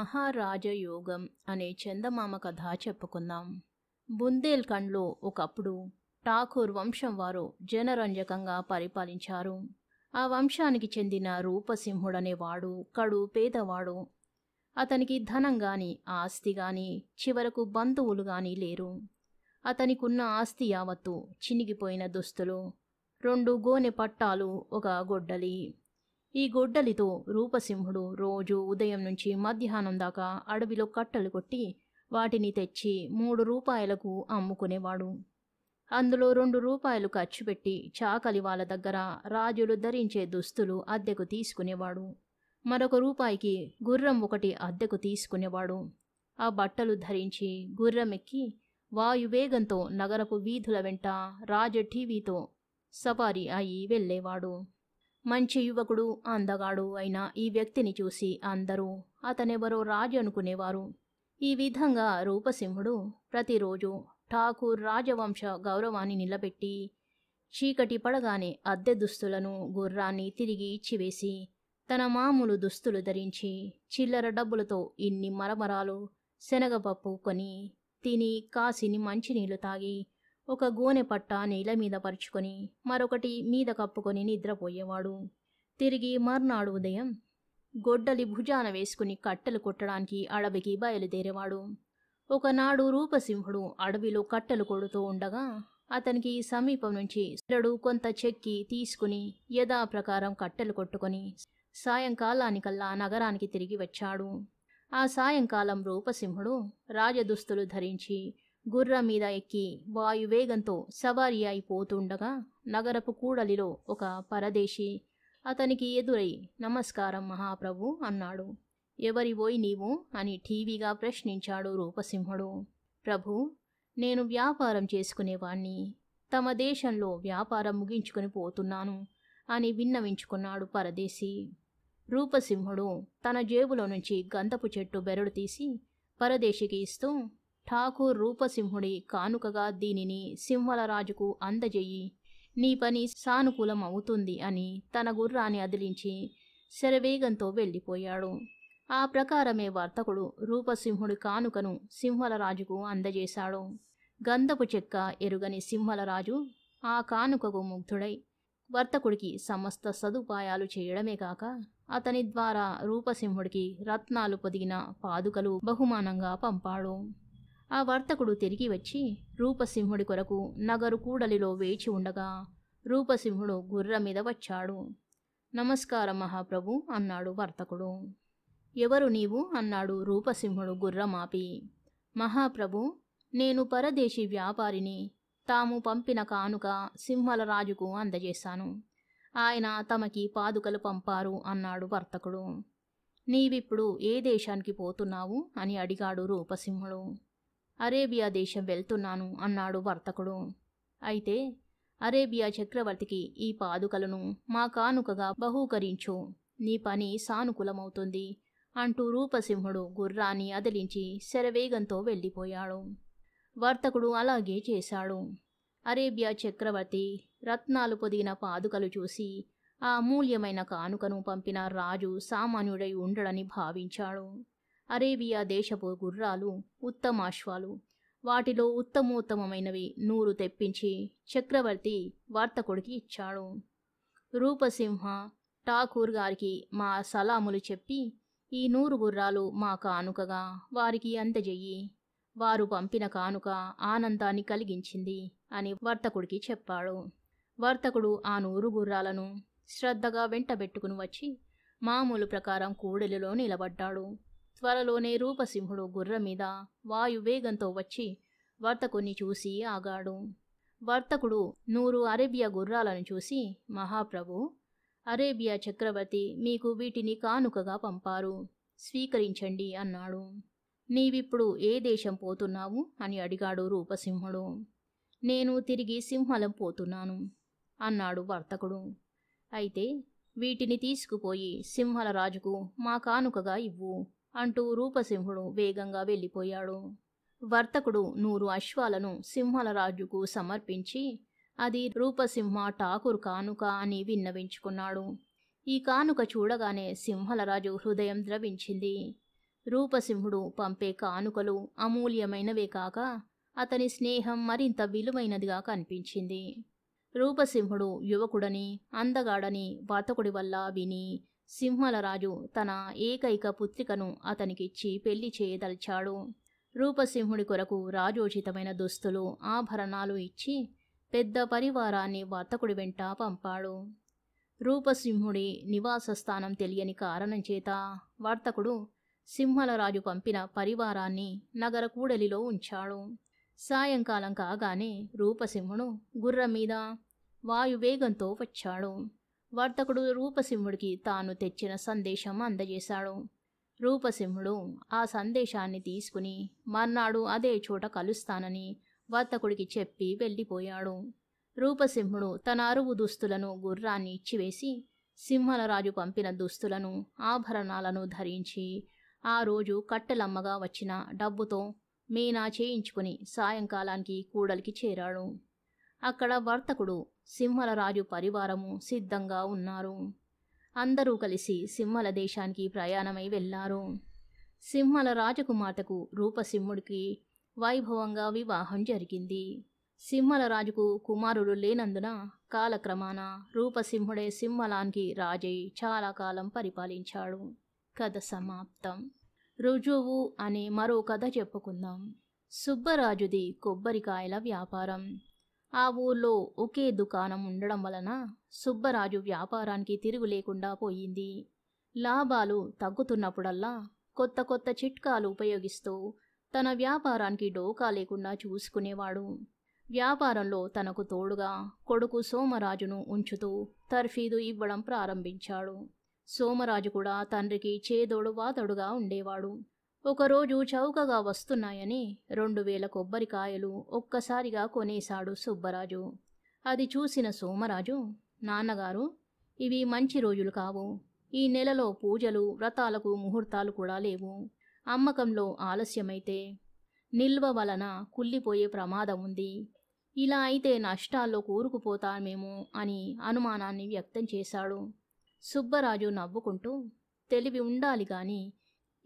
మహారాజయోగం అనే చందమామ కథ చెప్పుకుందాం బుందేల్ఖండ్లో ఒకప్పుడు ఠాకూర్ వంశం వారు జనరంజకంగా పరిపాలించారు ఆ వంశానికి చెందిన రూపసింహుడనేవాడు కడు పేదవాడు అతనికి ధనం గాని ఆస్తి గాని చివరకు బంధువులు గాని లేరు అతనికున్న ఆస్తి యావత్తు చినిగిపోయిన దుస్తులు రెండు గోనె పట్టాలు ఒక గొడ్డలి ఈ గొడ్డలితో రూపసింహుడు రోజు ఉదయం నుంచి మధ్యాహ్నం దాకా అడవిలో కట్టలు కొట్టి వాటిని తెచ్చి మూడు రూపాయలకు అమ్ముకునేవాడు అందులో రెండు రూపాయలు ఖర్చు పెట్టి చాకలి వాళ్ళ దగ్గర రాజులు ధరించే దుస్తులు అద్దెకు తీసుకునేవాడు మరొక రూపాయికి గుర్రం ఒకటి అద్దెకు తీసుకునేవాడు ఆ బట్టలు ధరించి గుర్రమెక్కి వాయువేగంతో నగరపు వీధుల వెంట రాజ టీవీతో సవారీ అయి వెళ్ళేవాడు మంచి యువకుడు అందగాడు అయిన ఈ వ్యక్తిని చూసి అందరూ అతనెవరో రాజు అనుకునేవారు ఈ విధంగా రూపసింహుడు ప్రతిరోజు ఠాకూర్ రాజవంశ గౌరవాన్ని నిలబెట్టి చీకటి పడగానే అద్దె దుస్తులను గుర్రాన్ని తిరిగి ఇచ్చివేసి తన మామూలు దుస్తులు ధరించి చిల్లర డబ్బులతో ఇన్ని మరమరాలు శనగపప్పు కొని తిని కాసిని మంచినీళ్లు తాగి ఒక గోనె పట్ట నేల మీద పరుచుకొని మరొకటి మీద కప్పుకొని నిద్రపోయేవాడు తిరిగి మర్నాడు ఉదయం గొడ్డలి భుజాన వేసుకుని కట్టెలు కొట్టడానికి అడవికి బయలుదేరేవాడు ఒకనాడు రూపసింహుడు అడవిలో కట్టెలు కొడుతూ ఉండగా అతనికి సమీపం నుంచి సురుడు కొంత చెక్కి తీసుకుని యథాప్రకారం కట్టెలు కొట్టుకొని సాయంకాలానికల్లా నగరానికి తిరిగి వచ్చాడు ఆ సాయంకాలం రూపసింహుడు రాజదుస్తులు ధరించి గుర్రం మీద ఎక్కి వాయువేగంతో సవారీ అయిపోతుండగా నగరపు కూడలిలో ఒక పరదేశి అతనికి ఎదురై నమస్కారం మహాప్రభు అన్నాడు ఎవరి పోయి నీవు అని ఠీవీగా ప్రశ్నించాడు రూపసింహుడు ప్రభు నేను వ్యాపారం చేసుకునేవాణ్ణి తమ దేశంలో వ్యాపారం ముగించుకుని పోతున్నాను అని విన్నవించుకున్నాడు పరదేశి రూపసింహుడు తన జేబులో నుంచి గంధపు చెట్టు బెరడు తీసి పరదేశికి ఇస్తూ ఠాకూర్ రూపసింహుడి కానుకగా దీనిని సింహలరాజుకు అందజేయి నీ పని సానుకూలం అవుతుంది అని తన గుర్రాన్ని అదిలించి శరవేగంతో వెళ్ళిపోయాడు ఆ ప్రకారమే వర్తకుడు రూపసింహుడి కానుకను సింహలరాజుకు అందజేశాడు గంధపు చెక్క ఎరుగని సింహలరాజు ఆ కానుకకు ముగ్ధుడై వర్తకుడికి సమస్త సదుపాయాలు చేయడమే కాక అతని ద్వారా రూపసింహుడికి రత్నాలు పొదిగిన పాదుకలు బహుమానంగా పంపాడు ఆ వర్తకుడు తిరిగి వచ్చి రూపసింహుడి కొరకు నగరు కూడలిలో వేచి ఉండగా రూపసింహుడు గుర్ర మీద వచ్చాడు నమస్కారం మహాప్రభు అన్నాడు వర్తకుడు ఎవరు నీవు అన్నాడు రూపసింహుడు గుర్రమాపి మహాప్రభు నేను పరదేశీ వ్యాపారిని తాము పంపిన కానుక సింహలరాజుకు అందజేశాను ఆయన తమకి పాదుకలు పంపారు అన్నాడు వర్తకుడు నీవిప్పుడు ఏ దేశానికి పోతున్నావు అని అడిగాడు రూపసింహుడు అరేబియా దేశం వెళ్తున్నాను అన్నాడు వర్తకుడు అయితే అరేబియా చక్రవర్తికి ఈ పాదుకలను మా కానుకగా బహూకరించు నీ పని సానుకూలమవుతుంది అంటూ రూపసింహుడు గుర్రాన్ని అదిలించి శరవేగంతో వెళ్ళిపోయాడు వర్తకుడు అలాగే చేశాడు అరేబియా చక్రవర్తి రత్నాలు పొదిగిన పాదుకలు చూసి ఆ అమూల్యమైన కానుకను పంపిన రాజు సామాన్యుడై ఉండడని భావించాడు అరేబియా దేశపు గుర్రాలు ఉత్తమాశ్వాలు వాటిలో ఉత్తమోత్తమమైనవి నూరు తెప్పించి చక్రవర్తి వార్తకుడికి ఇచ్చాడు రూపసింహ ఠాకూర్ గారికి మా సలాములు చెప్పి ఈ నూరు గుర్రాలు మా కానుకగా వారికి అందజెయ్యి వారు పంపిన కానుక ఆనందాన్ని కలిగించింది అని వర్తకుడికి చెప్పాడు వర్తకుడు ఆ నూరు గుర్రాలను శ్రద్ధగా వెంటబెట్టుకుని వచ్చి మామూలు ప్రకారం కూడలిలో నిలబడ్డాడు త్వరలోనే రూపసింహుడు గుర్రం మీద వాయువేగంతో వచ్చి వర్తకుని చూసి ఆగాడు వర్తకుడు నూరు అరేబియా గుర్రాలను చూసి మహాప్రభు అరేబియా చక్రవర్తి మీకు వీటిని కానుకగా పంపారు స్వీకరించండి అన్నాడు నీవిప్పుడు ఏ దేశం పోతున్నావు అని అడిగాడు రూపసింహుడు నేను తిరిగి సింహలం పోతున్నాను అన్నాడు వర్తకుడు అయితే వీటిని తీసుకుపోయి సింహల రాజుకు మా కానుకగా ఇవ్వు అంటూ రూపసింహుడు వేగంగా వెళ్ళిపోయాడు వర్తకుడు నూరు అశ్వాలను సింహలరాజుకు సమర్పించి అది రూపసింహ ఠాకూర్ కానుక అని విన్నవించుకున్నాడు ఈ కానుక చూడగానే సింహలరాజు హృదయం ద్రవించింది రూపసింహుడు పంపే కానుకలు అమూల్యమైనవే కాక అతని స్నేహం మరింత విలువైనదిగా కనిపించింది రూపసింహుడు యువకుడని అందగాడని వర్తకుడి వల్ల విని సింహలరాజు తన ఏకైక పుత్రికను అతనికిచ్చి పెళ్లి చేయదలిచాడు రూపసింహుడి కొరకు రాజోచితమైన దుస్తులు ఆభరణాలు ఇచ్చి పెద్ద పరివారాన్ని వర్తకుడి వెంట పంపాడు రూపసింహుడి నివాస స్థానం తెలియని కారణం చేత వర్తకుడు సింహలరాజు పంపిన పరివారాన్ని నగర కూడలిలో ఉంచాడు సాయంకాలం కాగానే రూపసింహుడు గుర్రం మీద వాయువేగంతో వచ్చాడు వర్తకుడు రూపసింహుడికి తాను తెచ్చిన సందేశం అందజేశాడు రూపసింహుడు ఆ సందేశాన్ని తీసుకుని మర్నాడు అదే చోట కలుస్తానని వర్తకుడికి చెప్పి వెళ్ళిపోయాడు రూపసింహుడు తన అరువు దుస్తులను గుర్రాన్ని ఇచ్చివేసి సింహలరాజు పంపిన దుస్తులను ఆభరణాలను ధరించి ఆ రోజు కట్టెలమ్మగా వచ్చిన డబ్బుతో మీనా చేయించుకుని సాయంకాలానికి కూడలికి చేరాడు అక్కడ వర్తకుడు సింహలరాజు పరివారము సిద్ధంగా ఉన్నారు అందరూ కలిసి సింహల దేశానికి ప్రయాణమై వెళ్ళారు సింహల రాజకుమార్తెకు రూపసింహుడికి వైభవంగా వివాహం జరిగింది సింహల రాజుకు కుమారుడు లేనందున కాలక్రమాన రూపసింహుడే సింహలానికి రాజై చాలా కాలం పరిపాలించాడు కథ సమాప్తం రుజువు అనే మరో కథ చెప్పుకుందాం సుబ్బరాజుది కొబ్బరికాయల వ్యాపారం ఆ ఊర్లో ఒకే దుకాణం ఉండడం వలన సుబ్బరాజు వ్యాపారానికి తిరుగు లేకుండా పోయింది లాభాలు తగ్గుతున్నప్పుడల్లా కొత్త కొత్త చిట్కాలు ఉపయోగిస్తూ తన వ్యాపారానికి డోకా లేకుండా చూసుకునేవాడు వ్యాపారంలో తనకు తోడుగా కొడుకు సోమరాజును ఉంచుతూ తర్ఫీదు ఇవ్వడం ప్రారంభించాడు సోమరాజు కూడా తండ్రికి చేదోడు వాతడుగా ఉండేవాడు ఒకరోజు చౌకగా వస్తున్నాయని రెండు వేల కొబ్బరికాయలు ఒక్కసారిగా కొనేశాడు సుబ్బరాజు అది చూసిన సోమరాజు నాన్నగారు ఇవి మంచి రోజులు కావు ఈ నెలలో పూజలు వ్రతాలకు ముహూర్తాలు కూడా లేవు అమ్మకంలో ఆలస్యమైతే నిల్వ వలన కుల్లిపోయే ప్రమాదం ఉంది ఇలా అయితే నష్టాల్లో కూరుకుపోతామేమో అని అనుమానాన్ని వ్యక్తం చేశాడు సుబ్బరాజు నవ్వుకుంటూ తెలివి ఉండాలి కానీ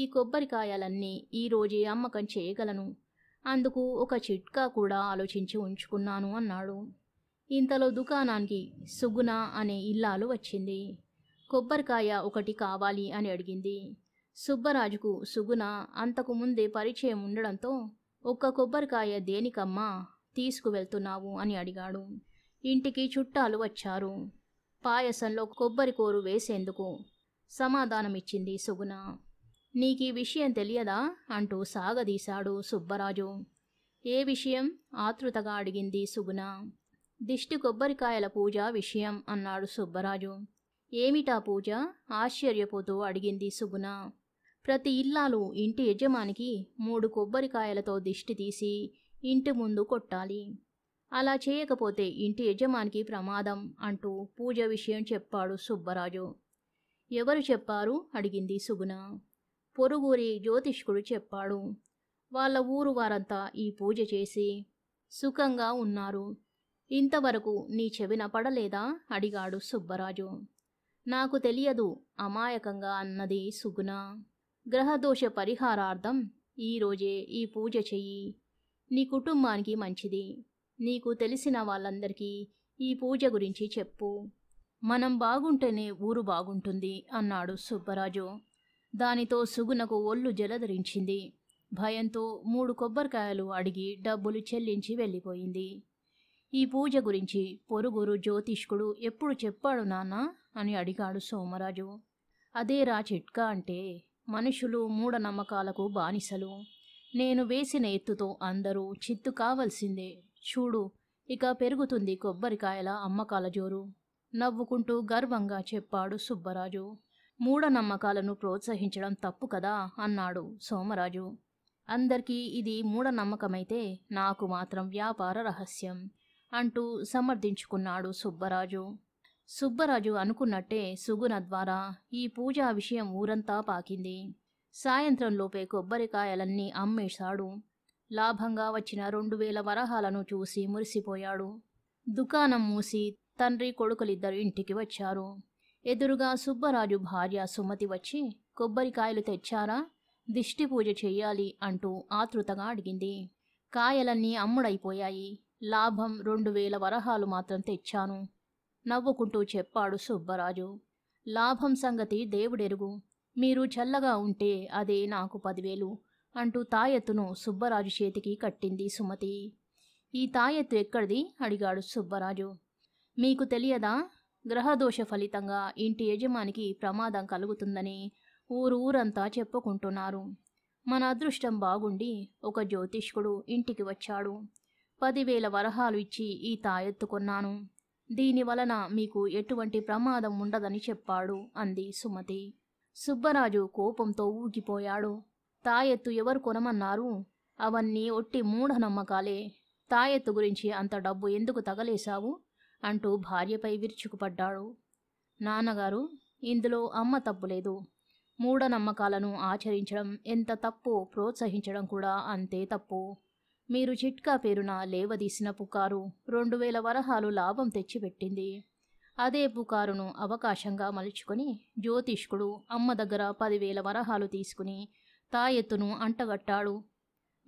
ఈ కొబ్బరికాయలన్నీ ఈరోజే అమ్మకం చేయగలను అందుకు ఒక చిట్కా కూడా ఆలోచించి ఉంచుకున్నాను అన్నాడు ఇంతలో దుకాణానికి సుగుణ అనే ఇల్లాలు వచ్చింది కొబ్బరికాయ ఒకటి కావాలి అని అడిగింది సుబ్బరాజుకు సుగుణ అంతకు ముందే పరిచయం ఉండడంతో ఒక్క కొబ్బరికాయ దేనికమ్మా తీసుకువెళ్తున్నావు అని అడిగాడు ఇంటికి చుట్టాలు వచ్చారు పాయసంలో కొబ్బరి కోరు వేసేందుకు సమాధానమిచ్చింది సుగుణ నీకు ఈ విషయం తెలియదా అంటూ సాగదీశాడు సుబ్బరాజు ఏ విషయం ఆతృతగా అడిగింది సుగుణ దిష్టి కొబ్బరికాయల పూజ విషయం అన్నాడు సుబ్బరాజు ఏమిటా పూజ ఆశ్చర్యపోతూ అడిగింది సుగుణ ప్రతి ఇల్లాలు ఇంటి యజమానికి మూడు కొబ్బరికాయలతో దిష్టి తీసి ఇంటి ముందు కొట్టాలి అలా చేయకపోతే ఇంటి యజమానికి ప్రమాదం అంటూ పూజ విషయం చెప్పాడు సుబ్బరాజు ఎవరు చెప్పారు అడిగింది సుగుణ పొరుగురి జ్యోతిష్కుడు చెప్పాడు వాళ్ళ ఊరు వారంతా ఈ పూజ చేసి సుఖంగా ఉన్నారు ఇంతవరకు నీ చెవిన పడలేదా అడిగాడు సుబ్బరాజు నాకు తెలియదు అమాయకంగా అన్నది సుగుణ గ్రహదోష పరిహారార్థం ఈరోజే ఈ పూజ చెయ్యి నీ కుటుంబానికి మంచిది నీకు తెలిసిన వాళ్ళందరికీ ఈ పూజ గురించి చెప్పు మనం బాగుంటేనే ఊరు బాగుంటుంది అన్నాడు సుబ్బరాజు దానితో సుగునకు ఒళ్ళు జలధరించింది భయంతో మూడు కొబ్బరికాయలు అడిగి డబ్బులు చెల్లించి వెళ్ళిపోయింది ఈ పూజ గురించి పొరుగురు జ్యోతిష్కుడు ఎప్పుడు చెప్పాడు నాన్న అని అడిగాడు సోమరాజు అదేరా చిట్కా అంటే మనుషులు మూఢనమ్మకాలకు బానిసలు నేను వేసిన ఎత్తుతో అందరూ చిత్తు కావలసిందే చూడు ఇక పెరుగుతుంది కొబ్బరికాయల అమ్మకాల జోరు నవ్వుకుంటూ గర్వంగా చెప్పాడు సుబ్బరాజు మూఢనమ్మకాలను ప్రోత్సహించడం తప్పు కదా అన్నాడు సోమరాజు అందరికీ ఇది మూఢనమ్మకమైతే నాకు మాత్రం వ్యాపార రహస్యం అంటూ సమర్థించుకున్నాడు సుబ్బరాజు సుబ్బరాజు అనుకున్నట్టే సుగుణ ద్వారా ఈ పూజా విషయం ఊరంతా పాకింది సాయంత్రంలోపే కొబ్బరికాయలన్నీ అమ్మేశాడు లాభంగా వచ్చిన రెండు వేల వరహాలను చూసి మురిసిపోయాడు దుకాణం మూసి తండ్రి కొడుకులిద్దరు ఇంటికి వచ్చారు ఎదురుగా సుబ్బరాజు భార్య సుమతి వచ్చి కొబ్బరికాయలు తెచ్చారా దిష్టి పూజ చెయ్యాలి అంటూ ఆతృతగా అడిగింది కాయలన్నీ అమ్ముడైపోయాయి లాభం రెండు వేల వరహాలు మాత్రం తెచ్చాను నవ్వుకుంటూ చెప్పాడు సుబ్బరాజు లాభం సంగతి దేవుడెరుగు మీరు చల్లగా ఉంటే అదే నాకు పదివేలు అంటూ తాయెత్తును సుబ్బరాజు చేతికి కట్టింది సుమతి ఈ తాయెత్తు ఎక్కడిది అడిగాడు సుబ్బరాజు మీకు తెలియదా గ్రహదోష ఫలితంగా ఇంటి యజమానికి ప్రమాదం కలుగుతుందని ఊరు ఊరంతా చెప్పుకుంటున్నారు మన అదృష్టం బాగుండి ఒక జ్యోతిష్కుడు ఇంటికి వచ్చాడు పదివేల వరహాలు ఇచ్చి ఈ తాయెత్తుకున్నాను దీని వలన మీకు ఎటువంటి ప్రమాదం ఉండదని చెప్పాడు అంది సుమతి సుబ్బరాజు కోపంతో ఊగిపోయాడు తాయెత్తు ఎవరు కొనమన్నారు అవన్నీ ఒట్టి మూఢనమ్మకాలే తాయెత్తు గురించి అంత డబ్బు ఎందుకు తగలేశావు అంటూ భార్యపై విరుచుకుపడ్డాడు నాన్నగారు ఇందులో అమ్మ తప్పులేదు మూఢనమ్మకాలను ఆచరించడం ఎంత తప్పు ప్రోత్సహించడం కూడా అంతే తప్పు మీరు చిట్కా పేరున లేవదీసిన పుకారు రెండు వేల వరహాలు లాభం తెచ్చిపెట్టింది అదే పుకారును అవకాశంగా మలుచుకొని జ్యోతిష్కుడు అమ్మ దగ్గర పదివేల వరహాలు తీసుకుని తాయెత్తును అంటగట్టాడు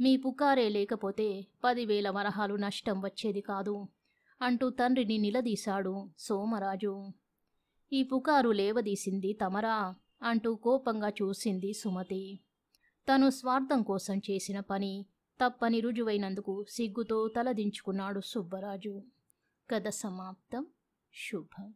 మీ పుకారే లేకపోతే పదివేల వరహాలు నష్టం వచ్చేది కాదు అంటూ తండ్రిని నిలదీశాడు సోమరాజు ఈ పుకారు లేవదీసింది తమరా అంటూ కోపంగా చూసింది సుమతి తను స్వార్థం కోసం చేసిన పని తప్పని రుజువైనందుకు సిగ్గుతో తలదించుకున్నాడు సుబ్బరాజు కథ సమాప్తం శుభం